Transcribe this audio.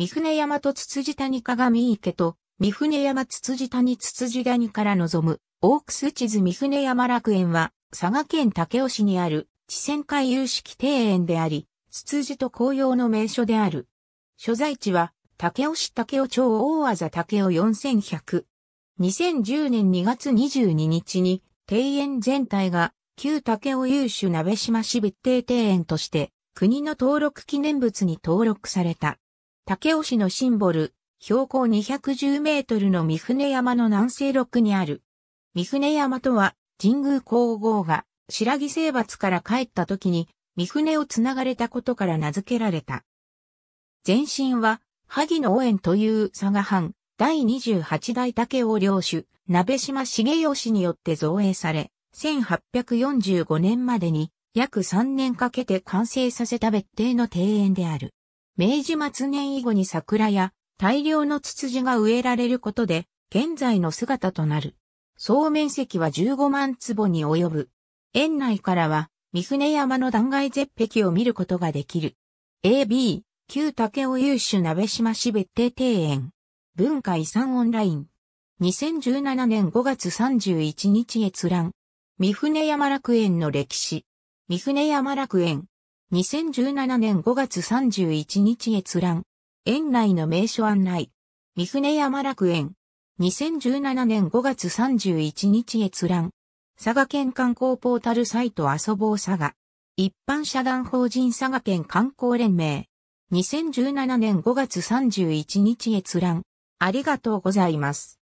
三船山とつつじ谷鏡池と、三船山つつじ谷つつじ谷から望む、大楠地図三船山楽園は、佐賀県武雄市にある、地仙海有識庭園であり、つつじと紅葉の名所である。所在地は、武雄市武雄町大技武雄4100。2010年2月22日に、庭園全体が、旧武雄有種鍋島市別邸庭園として、国の登録記念物に登録された。武雄市のシンボル、標高210メートルの三船山の南西麓にある。三船山とは、神宮皇后が白木征伐から帰った時に、三船を繋がれたことから名付けられた。前身は、萩野応援という佐賀藩、第28代武雄領主、鍋島重義によって造営され、1845年までに約3年かけて完成させた別邸の庭園である。明治末年以後に桜や大量のツツジが植えられることで、現在の姿となる。総面積は15万坪に及ぶ。園内からは、三船山の断崖絶壁を見ることができる。AB、旧竹尾優秀鍋島市別邸庭園。文化遺産オンライン。2017年5月31日閲覧。三船山楽園の歴史。三船山楽園、2017年5月31日閲覧。園内の名所案内。三船山楽園。2017年5月31日閲覧。佐賀県観光ポータルサイト遊ぼう佐賀。一般社団法人佐賀県観光連盟。2017年5月31日閲覧。ありがとうございます。